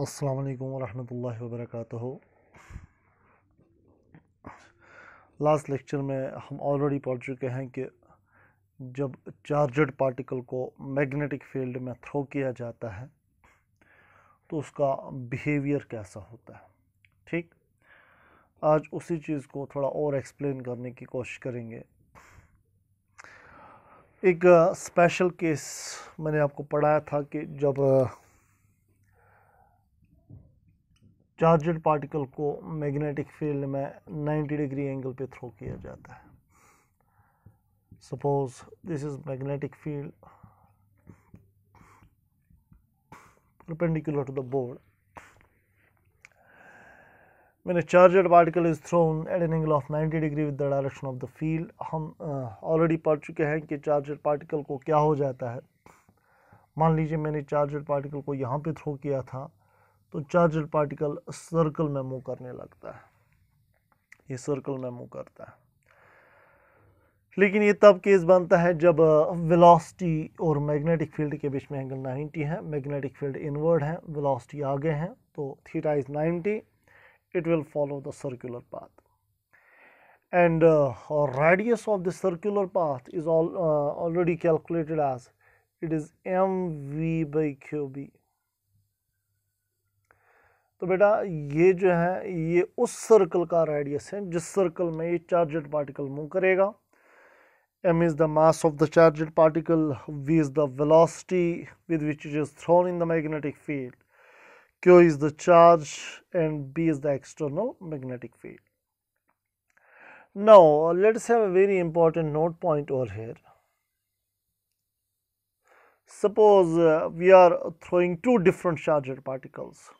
असलकम वरहमल वरक लास्ट लेक्चर में हम ऑलरेडी पढ़ चुके हैं कि जब चार्जड पार्टिकल को मैग्नेटिक फील्ड में थ्रो किया जाता है तो उसका बिहेवियर कैसा होता है ठीक आज उसी चीज़ को थोड़ा और एक्सप्लेन करने की कोशिश करेंगे एक स्पेशल केस मैंने आपको पढ़ाया था कि जब चार्जड पार्टिकल को मैग्नेटिक फील्ड में 90 डिग्री एंगल पे थ्रो किया जाता है suppose this is magnetic field perpendicular to the board मैंने charged particle is thrown at an angle of of 90 degree with the direction of the field हम already पढ़ चुके हैं कि चार्जड पार्टिकल को क्या हो जाता है मान लीजिए मैंने चार्जड पार्टिकल को यहाँ पे थ्रो किया था तो चार्ज पार्टिकल सर्कल में मूव करने लगता है ये सर्कल में मूव करता है लेकिन ये तब केस बनता है जब वेलोसिटी और मैग्नेटिक फील्ड के बीच में एंगल 90 है मैग्नेटिक फील्ड इनवर्ड है वेलोसिटी आगे है तो theta is 90 it will follow the circular path and radius of the circular path is is all uh, already calculated as it is mv by तो बेटा ये जो है ये उस सर्कल का रेडियस है जिस सर्कल में ये चार्जड पार्टिकल मूव करेगा m is the mass of the charged particle v is the velocity with which is thrown in the magnetic field q is the charge and b is the external magnetic field now let's have a very important note point और here suppose we are throwing two different charged particles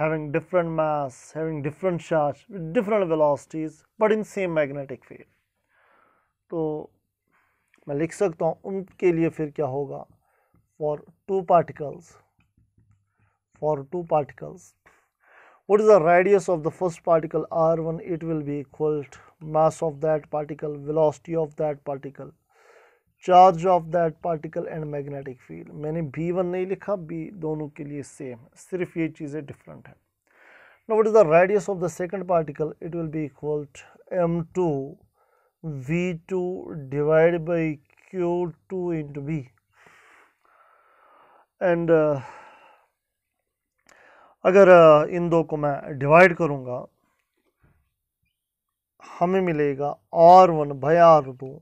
having different mass, having different charge, with different velocities, but in same magnetic field. तो मैं लिख सकता हूँ उनके लिए फिर क्या होगा for two particles for two particles what is the radius of the first particle r1 it will be equal to mass of that particle velocity of that particle charge of that particle and magnetic field मैंने b one नहीं लिखा B दोनों के लिए same सिर्फ ये चीज़ें different हैं what is the radius of the second particle it will be equal m two we two divide by q two b and and uh, अगर uh, इन दो को मैं डिवाइड करूँगा हमें मिलेगा r one by are two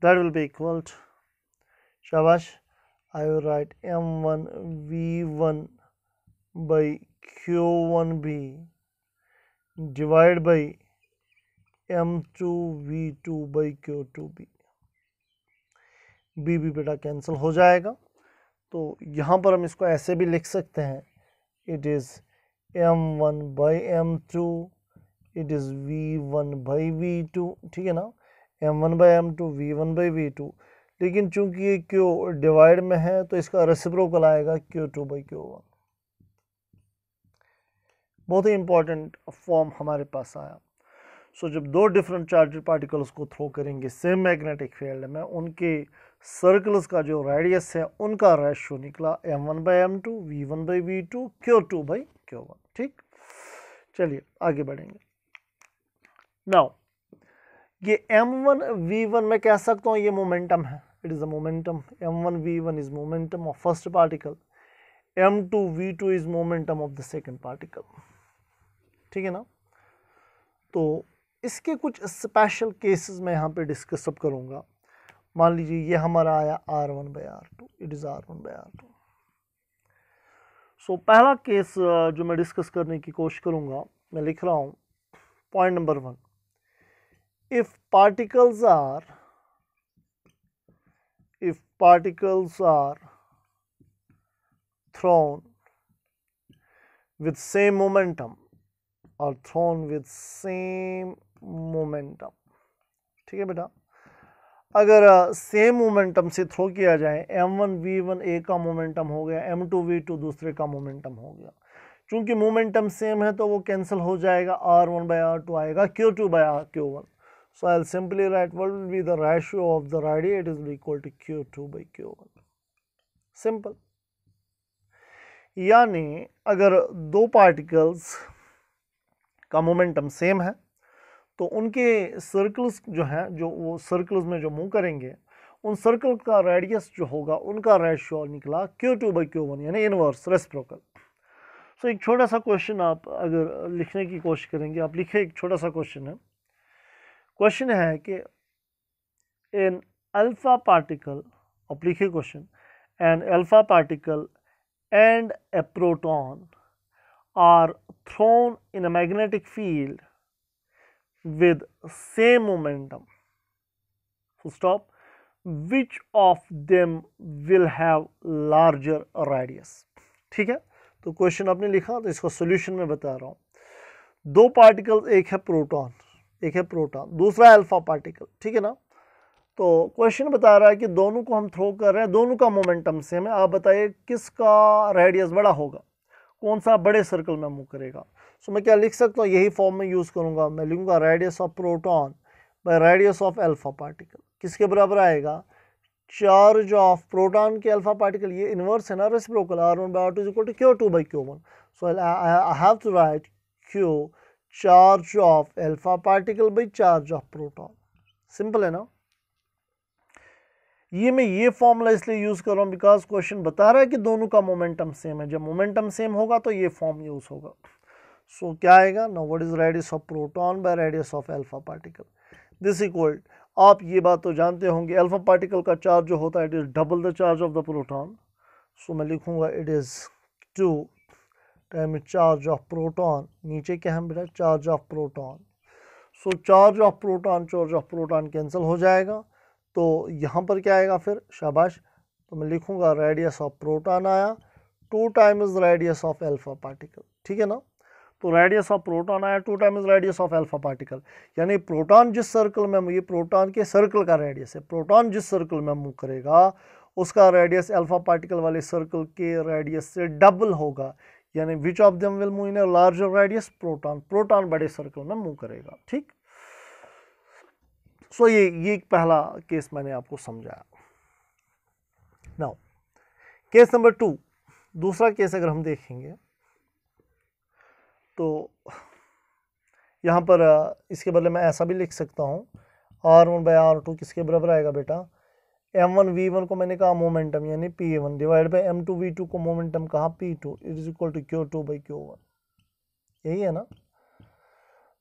that will be equal to shabash I will write m1 v1 by q1b divided by m2 v2 by q2b b b बेटा cancel हो जाएगा तो यहाँ पर हम इसको ऐसे भी लिख सकते हैं it is m1 by m2 it is v1 by v2 ठीक है ना m one by m two v one by v two लेकिन चूंकि ये क्यू डिवाइड में है तो इसका रेसिप्रोकल आएगा q two by Q one बहुत ही इंपॉर्टेंट फॉर्म हमारे पास आया सो so, जब दो डिफरेंट चार्ज पार्टिकल्स को थ्रो करेंगे सेम मैग्नेटिक फील्ड में उनके सर्कल्स का जो रेडियस है उनका रेशो निकला m one by m two v one by v two q two by Q one ठीक चलिए आगे बढ़ेंगे नाउ ये एम वन वी वन मैं कह सकता हूँ ये मोमेंटम है it is a momentum m one we one is momentum of first particle m two we two is momentum of the second particle ठीक है ना तो इसके कुछ स्पेशल केसेस मैं यहाँ पे डिस्कस अब करूँगा मान लीजिए ये हमारा आया r one by are two it is r one by are two so पहला केस जो मैं डिस्कस करने की कोशिश करूँगा मैं लिख रहा हूँ point number one if particles are if particles are thrown with same momentum or thrown with same momentum ठीक है बेटा अगर सेम मोमेंटम से थ्रो किया जाए m one we one a का मोमेंटम हो गया एम टू वी टू दूसरे का मोमेंटम हो गया चूंकि मोमेंटम सेम है तो वो कैंसिल हो जाएगा r one by are two आएगा q two by r q one So I'll simply write what will be the ratio of the radiator will be equal to Q2 by Q1. Simple. यानी अगर दो particles का momentum same है तो उनके circles जो हैं जो वो सर्कल्स में जो मूव करेंगे उन सर्कल का रेडियस जो होगा उनका रेशियो निकला q two by Q one यानी इनवर्स रेस्प्रोकल सो एक छोटा सा क्वेश्चन आप अगर लिखने की कोशिश करेंगे आप लिखे एक छोटा सा क्वेश्चन है क्वेश्चन है कि एन अल्फा पार्टिकल अब लिखिए question an alpha particle and a proton are thrown in a magnetic field with same momentum stop which of them will have larger radius ठीक है तो क्वेश्चन आपने लिखा तो इसको सोल्यूशन में बता रहा हूँ दो पार्टिकल एक है प्रोटॉन एक है प्रोटॉन दूसरा अल्फा पार्टिकल ठीक है ना तो क्वेश्चन बता रहा है कि दोनों को हम थ्रो कर रहे हैं दोनों का मोमेंटम सेम है आप बताइए किसका रेडियस बड़ा होगा कौन सा बड़े सर्कल में मूव करेगा सो मैं क्या लिख सकता हूँ यही फॉर्म में यूज़ करूँगा मैं लिखूँगा radius of proton by radius of alpha particle किसके बराबर आएगा चार्ज ऑफ प्रोटॉन के अल्फ़ा पार्टिकल ये इन्वर्स है ना reciprocal r one by are two is equal to q two by Q one so I have to write q charge of alpha particle by charge of proton simple है ना ये मैं ये formula इसलिए use कर रहा हूँ because question बता रहा है कि दोनों का मोमेंटम सेम है जब मोमेंटम सेम होगा तो ये फॉर्म यूज़ होगा सो so, क्या आएगा no what is radius of proton by radius of alpha particle this equal आप ये बात तो जानते होंगे अल्फा पार्टिकल का चार्ज जो होता है it is double the charge of the proton so मैं लिखूँगा it is two time charge of proton नीचे क्या हम बेटा charge of proton so charge of proton charge of proton cancel हो जाएगा तो यहाँ पर क्या आएगा फिर शाबाश तो मैं लिखूँगा रेडियस ऑफ प्रोटॉन आया two time radius of alpha particle ठीक है ना तो रेडियस ऑफ प्रोटॉन आया two time radius of alpha particle यानी प्रोटॉन जिस सर्कल में ये प्रोटॉन के सर्कल का रेडियस है प्रोटॉन जिस सर्कल में मूव करेगा उसका रेडियस एल्फा पार्टिकल वाले सर्कल के रेडियस से डबल होगा यानी which of them will move in a larger radius proton proton बड़े सर्कल में मूव करेगा ठीक सो so, ये ये पहला केस मैंने आपको समझाया नाउ केस नंबर टू दूसरा केस अगर हम देखेंगे तो यहां पर इसके बदले मैं ऐसा भी लिख सकता हूं r one by are two किसके बराबर आएगा बेटा एम वन वी वन को मैंने कहा मोमेंटम यानी p a one divide by m two we two को मोमेंटम कहा p two it is equal to q two by Q one यही है ना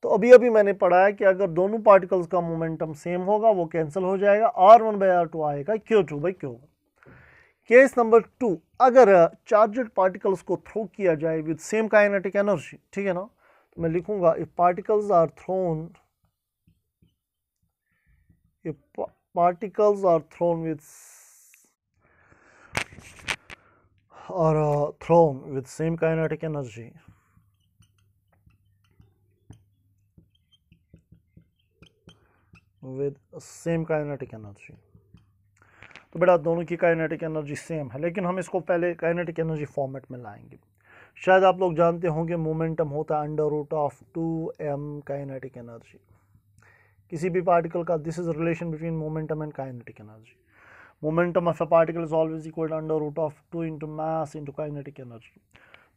तो अभी अभी मैंने पढ़ा है कि अगर दोनों पार्टिकल्स का मोमेंटम सेम होगा वो कैंसिल हो जाएगा r one by are two आएगा q two by Q one case number two अगर चार्जेड uh, पार्टिकल्स को थ्रो किया जाए विद सेम काइनेटिक एनर्जी ठीक है ना तो मैं लिखूंगा if particles are thrown particles are thrown with are uh, thrown with same kinetic energy with same kinetic energy तो बेटा दोनों की काइनेटिक एनर्जी सेम है लेकिन हम इसको पहले काइनेटिक एनर्जी फॉर्मेट में लाएंगे शायद आप लोग जानते होंगे मोमेंटम होता है under root of two m kinetic energy किसी भी पार्टिकल का this is relation between momentum and kinetic energy momentum of a particle is always equal under root of two into mass into kinetic energy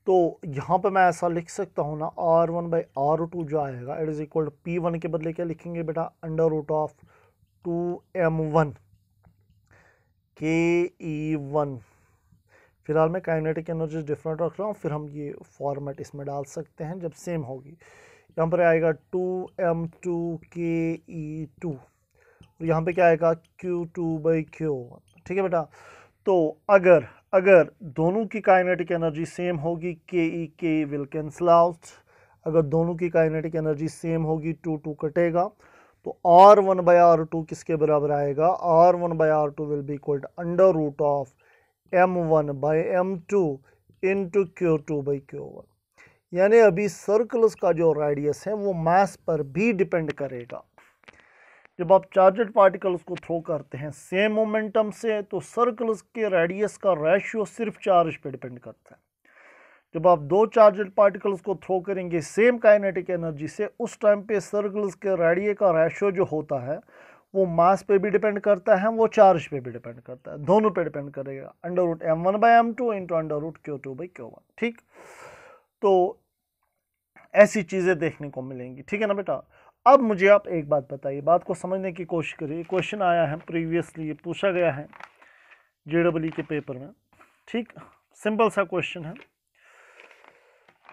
तो यहाँ पे मैं ऐसा लिख सकता हूँ ना r one by are two जो आएगा it is equal p one के बदले क्या लिखेंगे बेटा under root of two M one के ई वन फिलहाल मैं काइनेटिक एनर्जी डिफरेंट रख रहा हूँ फिर हम ये फॉर्मेट इसमें डाल सकते हैं जब सेम होगी यहाँ पर आएगा to M two K E to और यहाँ पे क्या आएगा क्यू टू बाई क्यू ठीक है बेटा तो अगर अगर दोनों की काइनेटिक एनर्जी सेम होगी के ई के विल कैंसल आउट अगर दोनों की काइनेटिक एनर्जी सेम होगी टू टू कटेगा तो are one by are two किसके बराबर आएगा r one by are two will be equal to under root of m one by m two into q two by Q one यानी अभी circles का जो radius है वो मास पर भी डिपेंड करेगा जब आप चार्जेड पार्टिकल्स को थ्रो करते हैं सेम मोमेंटम से तो सर्कल्स के रेडियस का रेशियो सिर्फ चार्ज पे डिपेंड करता है जब आप दो चार्जेड पार्टिकल्स को थ्रो करेंगे सेम काइनेटिक एनर्जी से उस टाइम पे सर्कल्स के रेडिये का रेशियो जो होता है वो मास पे भी डिपेंड करता है वो चार्ज पे भी डिपेंड करता है दोनों पे डिपेंड करेगा under root m one by m two into under root q two by Q one ठीक तो ऐसी चीज़ें देखने को मिलेंगी ठीक है ना बेटा अब मुझे आप एक बात बताइए बात को समझने की कोशिश करिए क्वेश्चन आया है प्रीवियसली ये पूछा गया है जे के पेपर में ठीक सिंपल सा क्वेश्चन है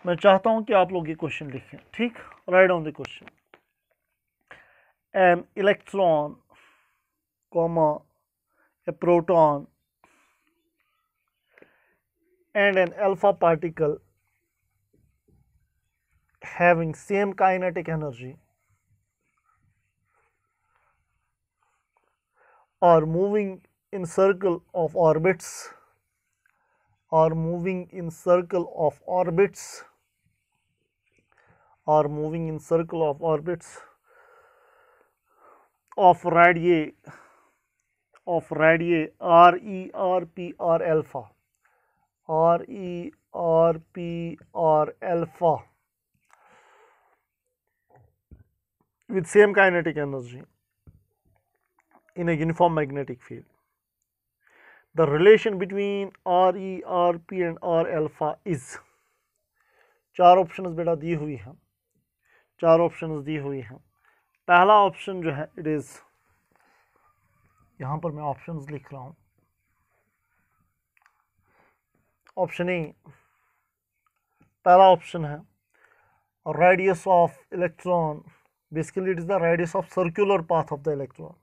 मैं चाहता हूं कि आप लोग ये क्वेश्चन लिखें ठीक write on the question an electron comma a proton and an alpha particle having same kinetic energy or moving in circle of orbits or moving in circle of orbits or moving in circle of orbits of radii of radii R E R P R alpha R E R P R alpha with same kinetic energy in a uniform magnetic field. The relation between R E, R P and R alpha is चार option बेटा दी हुई हैं चार option दी हुई हैं पहला option जो है इट इज़ यहाँ पर मैं ऑप्शन लिख रहा हूँ ऑप्शन ए पहला ऑप्शन है radius of electron basically it is the radius of circular path of the electron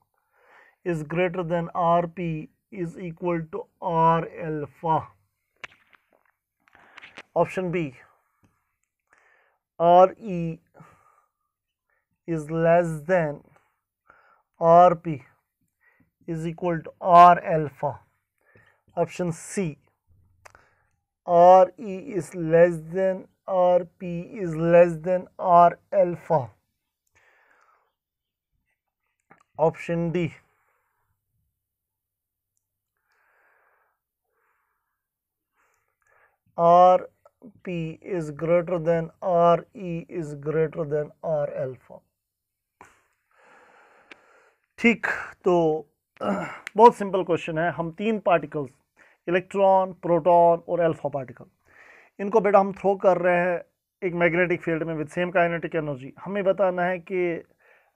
is greater than rp is equal to r alpha option b re is less than rp is equal to r alpha option c re is less than rp is less than r alpha option D r p is greater than r e is greater than r alpha ठीक तो बहुत simple question है हम तीन particles electron proton और alpha particle इनको बेटा हम थ्रो कर रहे हैं एक मैग्नेटिक फील्ड में विद सेम काइनेटिक एनर्जी हमें बताना है कि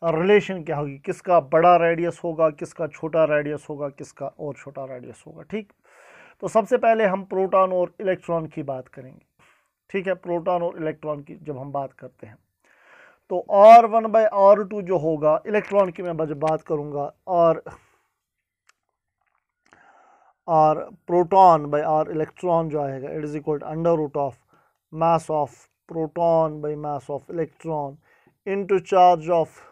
रिलेशन क्या होगी किसका बड़ा रेडियस होगा किसका छोटा रेडियस होगा किसका और छोटा रेडियस होगा ठीक तो सबसे पहले हम प्रोटॉन और इलेक्ट्रॉन की बात करेंगे ठीक है प्रोटॉन और इलेक्ट्रॉन की जब हम बात करते हैं तो are one by are two जो होगा इलेक्ट्रॉन की मैं बात करूँगा और r proton by r electron जो आएगा it is equal under root of mass of proton by mass of electron into charge of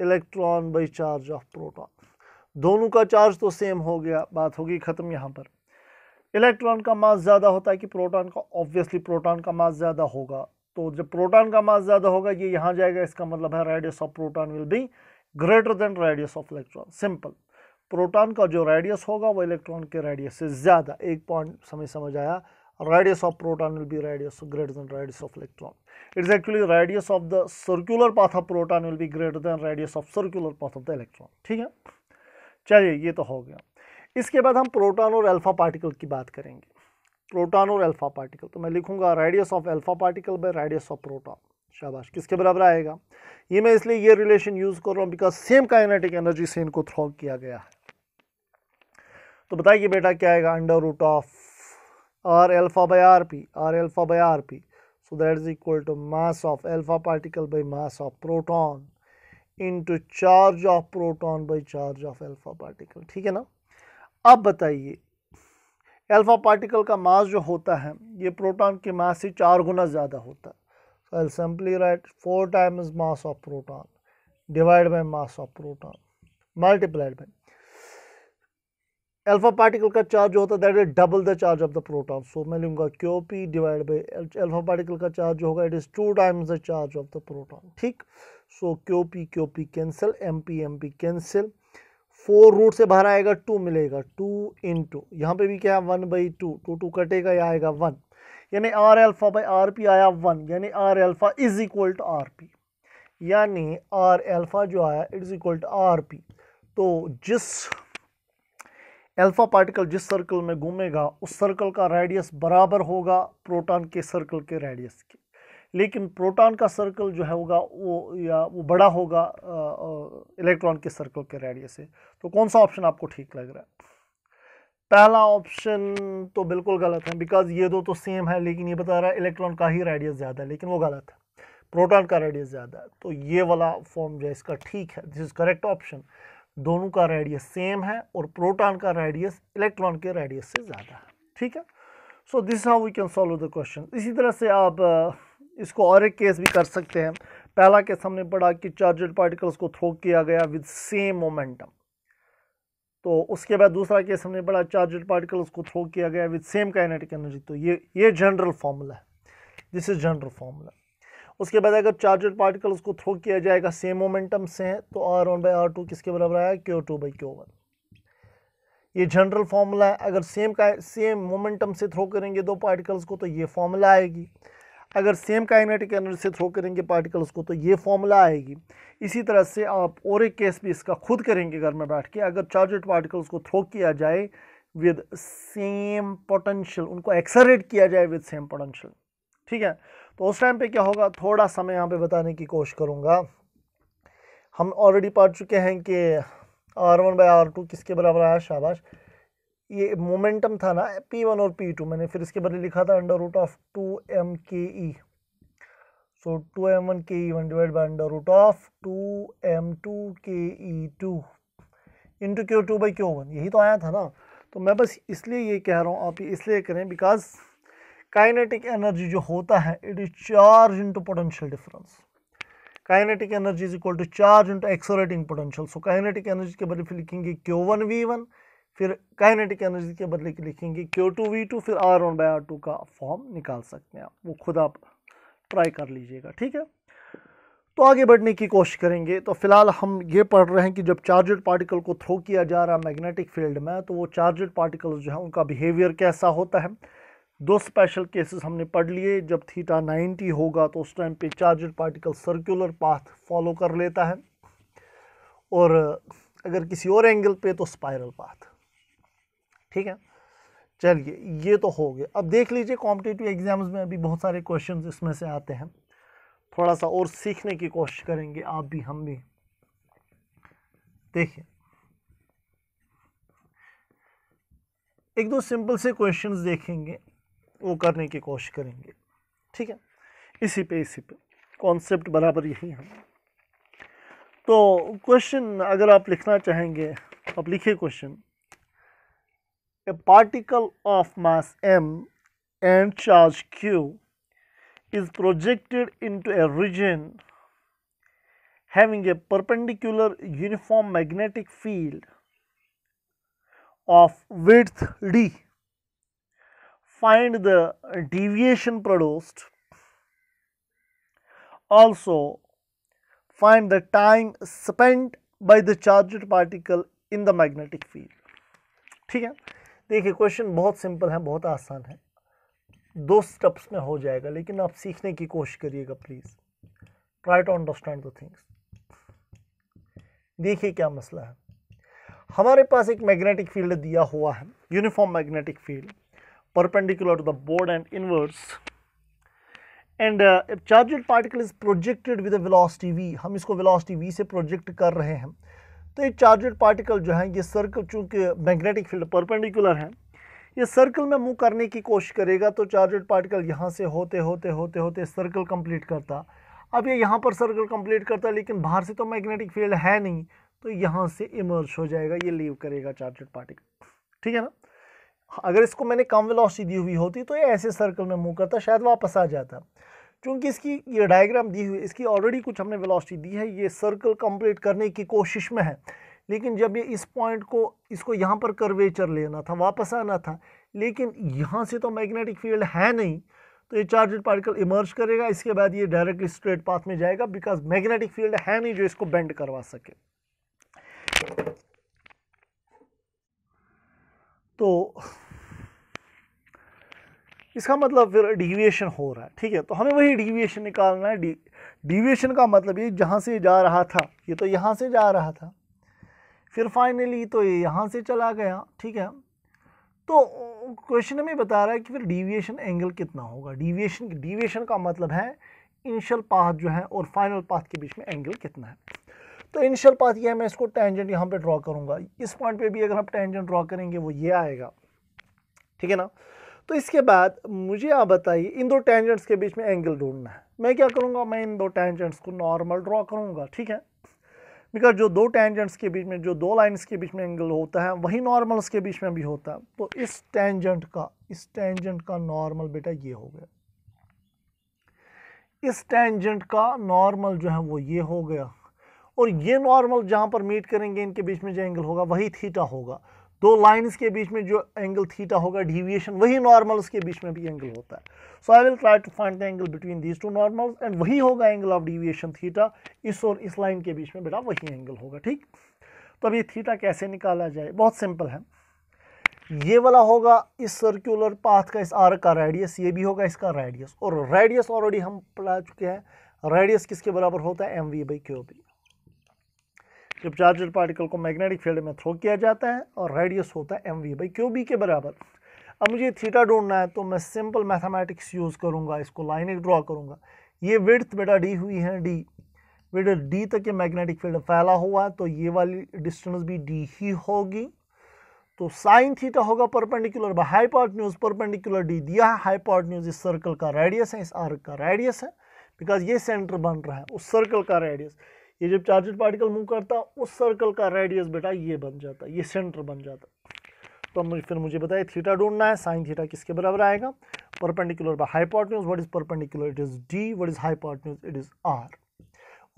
electron by charge of proton दोनों का चार्ज तो सेम हो गया बात होगी ख़त्म यहाँ पर इलेक्ट्रॉन का मास ज़्यादा होता है कि प्रोटॉन का ऑब्वियसली प्रोटॉन का मास ज़्यादा होगा तो जब प्रोटॉन का मास ज़्यादा होगा ये यहाँ जाएगा इसका मतलब है radius of proton will be greater than radius of electron simple proton का जो रेडियस होगा वो इलेक्ट्रॉन के रेडियस से ज़्यादा एक पॉइंट समझ समझ आया radius of proton will be radius greater than radius of electron. It is actually radius of the circular path of proton will be greater than radius of circular path of the electron. ठीक है चलिए ये तो हो गया इसके बाद हम proton और alpha particle की बात करेंगे proton और alpha particle तो मैं लिखूंगा radius of alpha particle by radius of proton शाबाश किसके बराबर आएगा ये मैं इसलिए ये रिलेशन यूज़ कर रहा हूँ बिकॉज सेम काइनेटिक एनर्जी से इनको थ्रॉ किया गया है तो बताइए बेटा क्या आएगा under root of r alpha by are p r alpha by are p so that is equal to mass of alpha particle by mass of proton into charge of proton by charge of alpha particle ठीक है ना अब बताइए alpha particle का मास जो होता है ये प्रोटोन के मास से चार गुना ज़्यादा होता है so I'll simply write four times mass of proton divide by mass of proton multiplied by alpha particle का चार्ज जो होता है that is double the charge of the proton so मैं लूंगा q p divide by alpha particle का charge जो होगा it is two times the charge of the proton ठीक so q p q p cancel m p m p cancel four root से बाहर आएगा to मिलेगा टू इन टू यहाँ पर भी क्या है one by two two two कटेगा या आएगा वन यानी R alpha by are P आया वन यानी R alpha is equal to R P यानी आर एल्फा जो आया it is equal to R P तो जिस अल्फ़ा पार्टिकल जिस सर्कल में घूमेगा उस सर्कल का रेडियस बराबर होगा प्रोटॉन के सर्कल के रेडियस के लेकिन प्रोटॉन का सर्कल जो है होगा वो या वो बड़ा होगा इलेक्ट्रॉन के सर्कल के रेडियस से तो कौन सा ऑप्शन आपको ठीक लग रहा है पहला ऑप्शन तो बिल्कुल गलत है बिकॉज ये दो तो सेम है लेकिन ये बता रहा है इलेक्ट्रॉन का ही रेडियस ज़्यादा है लेकिन वो गलत है प्रोटॉन का रेडियस ज़्यादा है तो ये वाला फॉर्म जो है इसका ठीक है दिस इज़ करेक्ट ऑप्शन दोनों का रेडियस सेम है और प्रोटॉन का रेडियस इलेक्ट्रॉन के रेडियस से ज़्यादा है ठीक है so this how we can solve the question इसी तरह से आप इसको और एक केस भी कर सकते हैं पहला केस हमने पढ़ा कि चार्जेड पार्टिकल्स को थ्रो किया गया विद सेम मोमेंटम तो उसके बाद दूसरा केस हमने पढ़ा चार्जेड पार्टिकल्स को थ्रो किया गया विद सेम काइनेटिक एनर्जी तो ये ये जनरल फार्मूला है दिस इज जनरल फार्मूला उसके बाद अगर चार्जर पार्टिकल उसको थ्रो किया जाएगा सेम मोमेंटम से है तो are one by are two किसके बराबर आया Q two by Q one ये जनरल फार्मूला है अगर सेम का सेम मोमेंटम से थ्रो करेंगे दो पार्टिकल्स को तो ये फार्मूला आएगी अगर सेम काइनेटिक एनर्जी से थ्रो करेंगे पार्टिकल्स को तो ये फॉर्मूला आएगी इसी तरह से आप और एक केस भी इसका खुद करेंगे घर में बैठ के अगर चार्जेड पार्टिकल्स को थ्रो किया जाए विद सेम पोटेंशियल उनको एक्सरेट किया जाए विद सेम पोटेंशियल ठीक है तो उस टाइम पे क्या होगा थोड़ा समय यहाँ पे बताने की कोशिश करूँगा हम ऑलरेडी पढ़ चुके हैं कि R one by are two किसके बराबर आया शाबाश ये मोमेंटम था ना पी वन और पी टू मैंने फिर इसके बदले लिखा था under root of two M K E so two M one के ई one divide by under root of two M two K E two into Q two by Q one यही तो आया था ना तो मैं बस इसलिए ये कह रहा हूँ आप इसलिए करें बिकॉज काइनेटिक एनर्जी जो होता है it is charge into potential difference kinetic energy is equal to charge into accelerating potential so kinetic energy के बदले फिर लिखेंगे क्यू वन वी वन फिर काइनेटिक एनर्जी के बदले लिखेंगे क्यू टू वी टू फिर R one by are two का फॉर्म निकाल सकते हैं आप वो खुद आप ट्राई कर लीजिएगा ठीक है तो आगे बढ़ने की कोशिश करेंगे तो फिलहाल हम ये पढ़ रहे हैं कि जब चार्जेड पार्टिकल को थ्रो किया जा रहा है मैग्नेटिक फील्ड में तो वो चार्जड पार्टिकल जो है उनका बिहेवियर कैसा होता है दो स्पेशल केसेस हमने पढ़ लिए जब थीटा 90 होगा तो उस टाइम पे charge particle circular path follow कर लेता है और अगर किसी और एंगल पे तो स्पायरल पाथ ठीक है चलिए ये तो हो गया अब देख लीजिए कॉम्पिटेटिव एग्जाम्स में अभी बहुत सारे क्वेश्चन इसमें से आते हैं थोड़ा सा और सीखने की कोशिश करेंगे आप भी हम भी देखिए एक दो सिंपल से क्वेश्चंस देखेंगे वो करने की कोशिश करेंगे ठीक है इसी पे इसी पे कॉन्सेप्ट बराबर यही है तो क्वेश्चन अगर आप लिखना चाहेंगे आप लिखिए question a particle of mass M and charge Q projected into a region having a perpendicular uniform magnetic field of width D find the deviation produced also find the time spent by the charged particle in the magnetic field ठीक है देखिए question बहुत simple है बहुत आसान है दो steps में हो जाएगा लेकिन आप सीखने की कोशिश करिएगा please try to understand the things देखिए क्या मसला है हमारे पास एक मैग्नेटिक फील्ड दिया हुआ है uniform magnetic field perpendicular to the board and inverse and uh, if charged particle is projected with a velocity v hum isko velocity v se project kar rahe hain to ye charged particle jo hai ye circle kyunki magnetic field perpendicular hai ये circle में move करने की कोशिश करेगा तो charged particle यहाँ से होते होते होते होते सर्कल कंप्लीट करता अब ये यहाँ पर सर्कल कंप्लीट करता लेकिन बाहर से तो मैग्नेटिक फील्ड है नहीं तो यहाँ से इमर्ज हो जाएगा ये लीव करेगा चार्जेड पार्टिकल ठीक है ना अगर इसको मैंने कम वेलोसिटी दी हुई होती तो ये ऐसे सर्कल में मूव करता शायद वापस आ जाता क्योंकि इसकी ये डायग्राम दी हुई इसकी ऑलरेडी कुछ हमने वेलोसिटी दी है ये सर्कल कंप्लीट करने की कोशिश में है लेकिन जब ये इस पॉइंट को इसको यहाँ पर करवेचर लेना था वापस आना था लेकिन यहाँ से तो मैग्नेटिक फील्ड है नहीं तो ये चार्जेड पार्टिकल इमर्ज करेगा इसके बाद ये डायरेक्टली स्ट्रेट पाथ में जाएगा बिकॉज मैग्नेटिक फील्ड है नहीं जो इसको बेंड करवा सके तो इसका मतलब फिर डिविएशन हो रहा है ठीक है तो हमें वही डिविएशन निकालना है डिविएशन का मतलब ये जहाँ से जा रहा था ये तो यहाँ से जा रहा था फिर फाइनली तो ये यहाँ से चला गया ठीक है तो क्वेश्चन में बता रहा है कि फिर डिविएशन एंगल कितना होगा डिविएशन डिविएशन का मतलब है इनिशियल पाथ जो है और फाइनल पाथ के बीच में एंगल कितना है तो इनिशियल पाथ ये है मैं इसको टेंजेंट यहाँ पे ड्रॉ करूँगा इस पॉइंट पे भी अगर आप टेंजेंट ड्रॉ करेंगे वो ये आएगा ठीक है ना तो इसके बाद मुझे आप बताइए इन दो टेंजेंट्स के बीच में एंगल ढूंढना है मैं क्या करूँगा मैं इन दो टेंजेंट्स को नॉर्मल ड्रॉ करूँगा ठीक है बिकॉज जो दो टेंजेंट्स के बीच में जो दो लाइन्स के बीच में एंगल होता है वही नॉर्मल्स के बीच में भी होता है तो इस टेंजेंट का इस टेंजेंट का नॉर्मल बेटा ये हो गया इस टेंजेंट का नॉर्मल जो है वो ये हो गया और ये नॉर्मल जहाँ पर मीट करेंगे इनके बीच में जो एंगल होगा वही थीटा होगा दो लाइंस के बीच में जो एंगल थीटा होगा डिविएशन वही नॉर्मल्स के बीच में भी एंगल होता है so I will try to find the angle between these two normals and वही होगा एंगल ऑफ डिविएशन थीटा इस और इस लाइन के बीच में बेटा वही एंगल होगा ठीक तो अब ये थीटा कैसे निकाला जाए बहुत सिंपल है ये वाला होगा इस सर्कुलर पाथ का इस आर का रेडियस ये भी होगा इसका रेडियस और रेडियस ऑलरेडी हम पढ़ा चुके हैं रेडियस किसके बराबर होता है M V by Q B जब चार्जर पार्टिकल को मैग्नेटिक फील्ड में थ्रो किया जाता है और रेडियस होता है M V by Q B के बराबर अब मुझे थीटा ढूंढना है तो मैं सिंपल मैथमेटिक्स यूज़ करूँगा इसको एक ड्रॉ करूँगा ये विड्थ बेटा डी हुई है डी विड डी तक ये मैग्नेटिक फील्ड फैला हुआ है तो ये वाली डिस्टेंस भी डी ही होगी तो साइन थीटा होगा perpendicular by hypotenuse perpendicular D दिया है न्यूज इस सर्कल का रेडियस है इस आर्क का रेडियस है बिकॉज ये सेंटर बन रहा है उस सर्कल का रेडियस ये जब चार्जेड पार्टिकल मूव करता उस सर्कल का रेडियस बेटा ये बन जाता ये सेंटर बन जाता तो हम फिर मुझे बताइए थीटा ढूंढना है साइन थीटा किसके बराबर आएगा perpendicular by hypotenuse what is perpendicular it is D what is hypotenuse it is R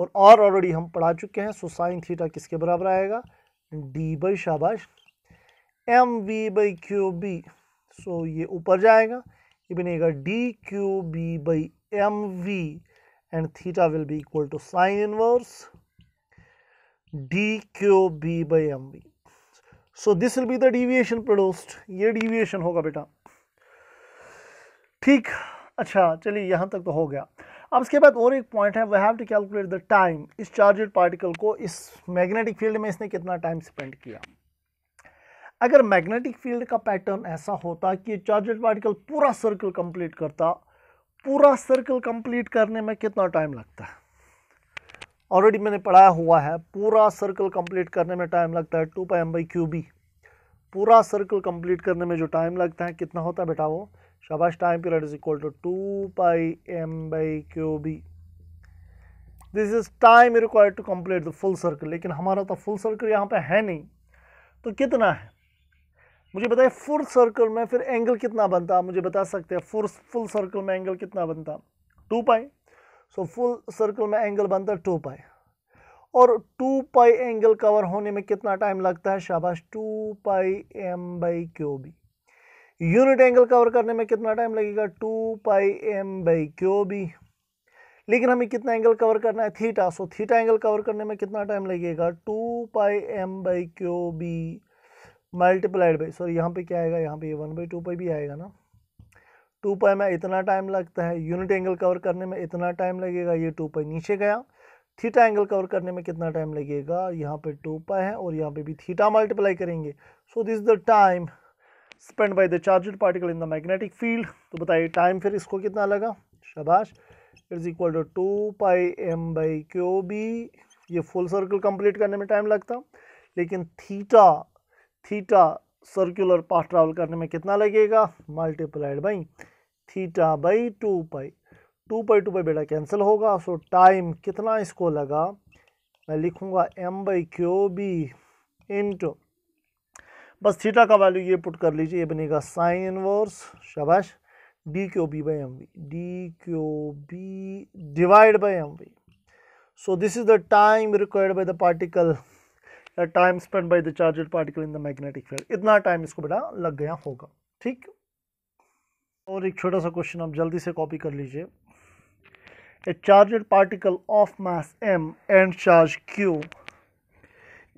और आर ऑलरेडी हम पढ़ा चुके हैं सो साइन थीटा किसके बराबर आएगा डी बाई शाबाश M V by Q B so ये ऊपर जाएगा ये बनेगा D Q B by M V and theta will be equal to sine inverse dqb by mb. So this will be the deviation produced. ये deviation होगा बेटा ठीक अच्छा चलिए यहाँ तक तो हो गया अब इसके बाद और एक पॉइंट है we have to calculate the time इस चार्जेड पार्टिकल को इस मैग्नेटिक फील्ड में इसने कितना टाइम स्पेंड किया अगर मैग्नेटिक फील्ड का पैटर्न ऐसा होता कि चार्जेड पार्टिकल पूरा सर्कल कंप्लीट करता पूरा सर्कल कंप्लीट करने में कितना टाइम लगता है ऑलरेडी मैंने पढ़ाया हुआ है पूरा सर्कल कंप्लीट करने में टाइम लगता है two pi M by Q B पूरा सर्कल कंप्लीट करने में जो टाइम लगता है कितना होता है बेटा वो शाबाश time period is equal to two pi M by Q B this is time required to complete the full circle लेकिन हमारा तो फुल सर्कल यहाँ पे है नहीं तो कितना है मुझे बताइए फुल सर्कल में फिर एंगल कितना बनता मुझे बता सकते हैं फुल फुल सर्कल में एंगल कितना बनता two pi so full circle में एंगल बनता है टू पाई और टू पाई एंगल कवर होने में कितना टाइम लगता है शाबाश two pi M by Q B unit angle cover करने में कितना टाइम लगेगा two pi M by Q B लेकिन हमें कितना एंगल कवर करना है theta so theta angle cover करने में कितना टाइम लगेगा two pi M by Q B multiplied by sorry यहाँ पे क्या आएगा यहाँ पे ये वन बाई टू पाई भी आएगा ना टू पाई में इतना टाइम लगता है यूनिट एंगल कवर करने में इतना टाइम लगेगा ये टू पाई नीचे गया थीटा एंगल कवर करने में कितना टाइम लगेगा यहाँ पे टू पाई है और यहाँ पे भी थीटा मल्टीप्लाई करेंगे so this the time spend by the charge particle in the magnetic field तो बताइए टाइम फिर इसको कितना लगा शाबाश it's equal to two pi M by Q B ये फुल सर्कल कंप्लीट करने में टाइम लगता लेकिन theta theta circular path travel करने में कितना लगेगा multiplied by theta by two pi two pi two pi बेटा कैंसिल होगा सो टाइम कितना इसको लगा मैं लिखूँगा M by Q B into बस थीटा का वैल्यू ये पुट कर लीजिए ये बनेगा साइन इनवर्स शाबाश D Q B by M V D Q B divide by M V so this is the time required by the particle time spend by the charged particle in the magnetic field इतना time इसको बेटा लग गया होगा ठीक और एक छोटा सा क्वेश्चन आप जल्दी से कॉपी कर लीजिए a charged particle of mass M and charge Q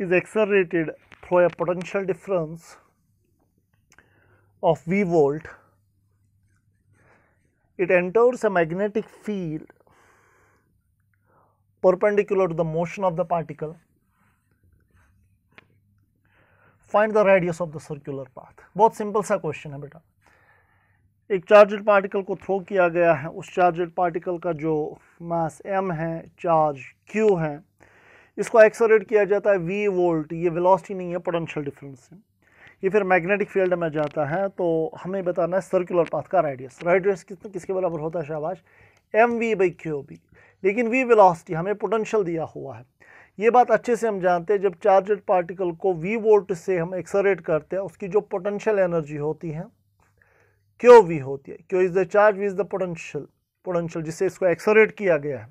is accelerated through a potential difference of V volt it enters a magnetic field perpendicular to the motion of the particle find the radius of the circular path बहुत simple सा question है बेटा एक charged particle को throw किया गया है उस चार्जेड पार्टिकल का जो मास एम है चार्ज क्यू है इसको एक्सरेट किया जाता है वी वोल्ट ये वेलोसिटी नहीं है पोटेंशियल डिफरेंस है ये फिर मैग्नेटिक फील्ड में जाता है तो हमें बताना है सर्कुलर पाथ का रेडियस रेडियस किस किसके बराबर होता है शाबाश M V by Q B लेकिन वी वेलोसिटी हमें पोटेंशियल दिया हुआ है ये बात अच्छे से हम जानते हैं जब चार्जड पार्टिकल को वी वोल्ट से हम एक्सरेट करते हैं उसकी जो पोटेंशियल एनर्जी होती है क्यों वी होती है Q is the charge V is the potential potential जिससे इसको एक्सरेट किया गया है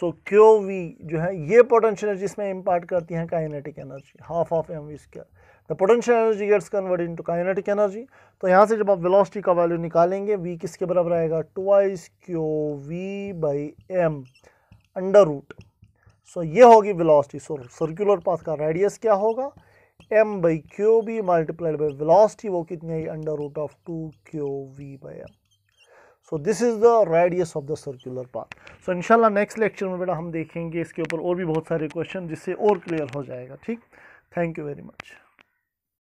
सो क्यू वी जो है ये पोटेंशियल एनर्जी इसमें इम्पार्ट करती है kinetic energy half of M V square the potential energy gets into kinetic energy तो यहाँ से जब आप वेलोसिटी का वैल्यू निकालेंगे वी किसके बराबर आएगा टू आइस Q V by M under root so ये होगी वेलोसिटी सो सर्कुलर पाथ का रेडियस क्या होगा M by Q B multiplied by velocity वो कितनी आई under root of two Q V by M so this is the radius of the circular path so इनशाला next lecture में बेटा हम देखेंगे इसके ऊपर और भी बहुत सारे क्वेश्चन जिससे और क्लियर हो जाएगा ठीक थैंक यू वेरी मच